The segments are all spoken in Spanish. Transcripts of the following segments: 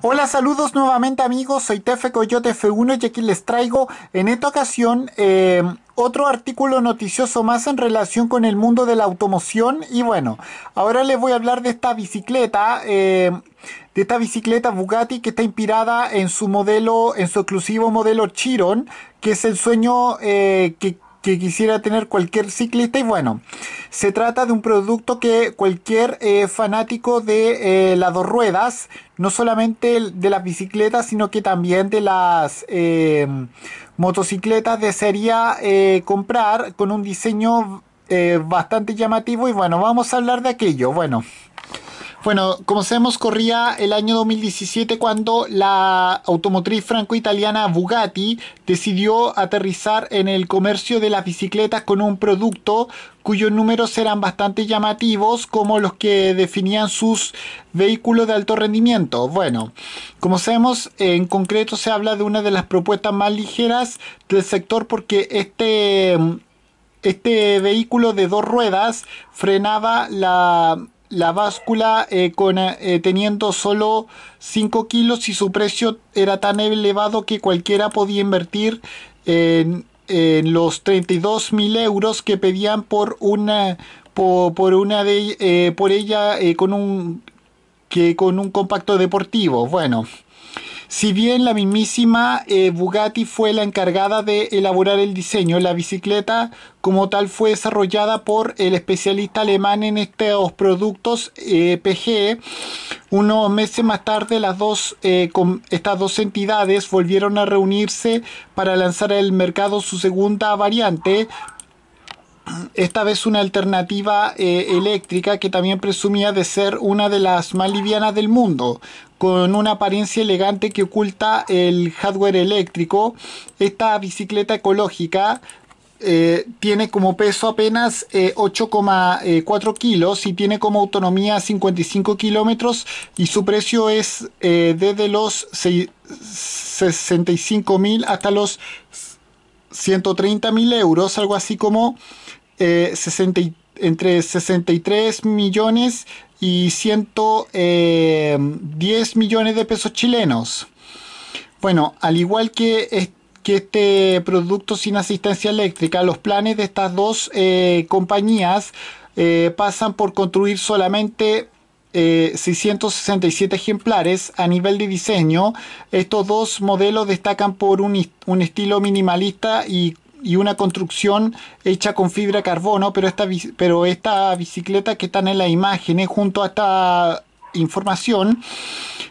Hola, saludos nuevamente amigos, soy Tefe Coyote F1 y aquí les traigo en esta ocasión em, otro artículo noticioso más en relación con el mundo de la automoción y bueno, ahora les voy a hablar de esta bicicleta, em, de esta bicicleta Bugatti que está inspirada en su modelo, en su exclusivo modelo Chiron, que es el sueño eh, que que quisiera tener cualquier ciclista y bueno, se trata de un producto que cualquier eh, fanático de eh, las dos ruedas, no solamente de las bicicletas, sino que también de las eh, motocicletas desearía comprar con un diseño bastante llamativo y bueno, vamos a hablar de aquello. Bueno. Bueno, como sabemos, corría el año 2017 cuando la automotriz franco-italiana Bugatti decidió aterrizar en el comercio de las bicicletas con un producto cuyos números eran bastante llamativos como los que definían sus vehículos de alto rendimiento. Bueno, como sabemos, en concreto se habla de una de las propuestas más ligeras del sector porque este este vehículo de dos ruedas frenaba la la báscula eh, con, eh, teniendo solo 5 kilos y su precio era tan elevado que cualquiera podía invertir en, los 32 mil euros que pedían por una por, una de eh, por ella con un que con un compacto deportivo bueno si bien la mismísima eh, Bugatti fue la encargada de elaborar el diseño, la bicicleta como tal fue desarrollada por el especialista alemán en estos productos eh, PG... Unos meses más tarde, las dos, eh, estas dos entidades volvieron a reunirse para lanzar al mercado su segunda variante, esta vez una alternativa eh, eléctrica que también presumía de ser una de las más livianas del mundo, con una apariencia elegante que oculta el hardware eléctrico. Esta bicicleta ecológica eh, tiene como peso apenas 8,4 eh, kilos y tiene como autonomía 55 kilómetros y su precio es desde los 65 mil hasta los 130 mil euros, algo así como eh, entre 63 millones y 110 eh, millones de pesos chilenos. Bueno, al igual que este producto sin asistencia eléctrica, los planes de estas dos eh, compañías pasan por construir solamente 667 eh, ejemplares. A nivel de diseño, estos dos modelos destacan por un, un estilo minimalista y y una construcción hecha con fibra carbono, pero esta, pero esta bicicleta que están en la imagen junto a esta información,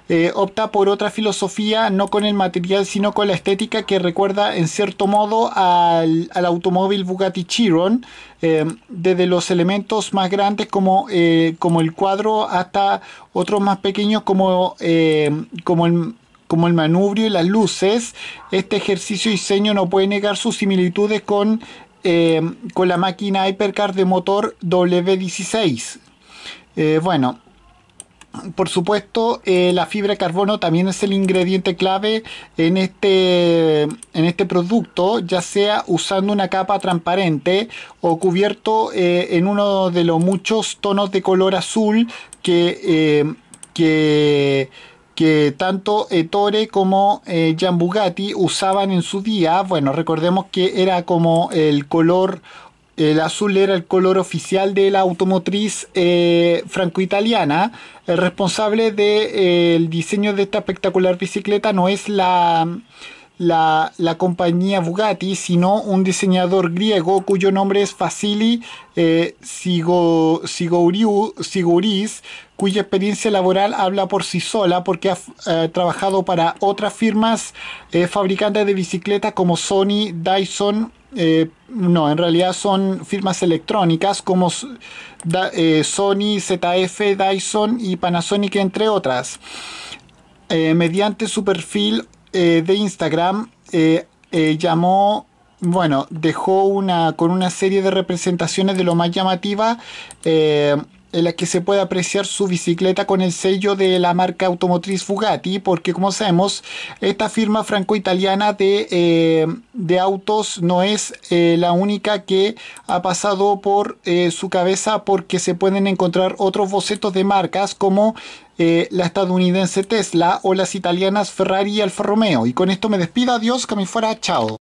eh, opta por otra filosofía, no con el material, sino con la estética que recuerda en cierto modo al, automóvil Bugatti Chiron, eh, desde los elementos más grandes como, eh, como el cuadro hasta otros más pequeños como, como el como el manubrio y las luces, este ejercicio de diseño no puede negar sus similitudes con, con la máquina Hypercar de motor W16. bueno, por supuesto, eh, la fibra de carbono también es el ingrediente clave en este, en este producto, ya sea usando una capa transparente o cubierto eh, en uno de los muchos tonos de color azul que, eh, que, que tanto Ettore como Gian Bugatti usaban en su día. Bueno, recordemos que era como el color el azul era el color oficial de la automotriz eh, franco-italiana. El responsable del eh, diseño de esta espectacular bicicleta no es la la, compañía Bugatti, sino un diseñador griego cuyo nombre es Facili eh, Sigouris, cuya experiencia laboral habla por sí sola porque ha eh, trabajado para otras firmas eh, fabricantes de bicicletas como Sony, Dyson, eh, no, en realidad son firmas electrónicas como Sony, ZF, Dyson y Panasonic, entre otras. mediante su perfil eh, de Instagram eh, eh, llamó, bueno, dejó una con una serie de representaciones de lo más llamativa en la que se puede apreciar su bicicleta con el sello de la marca automotriz Bugatti, porque como sabemos, esta firma franco-italiana de, eh, de, autos no es eh, la única que ha pasado por eh, su cabeza, porque se pueden encontrar otros bocetos de marcas como la estadounidense Tesla o las italianas Ferrari y Alfa Romeo. Y con esto me despido, adiós, que me fuera, chao.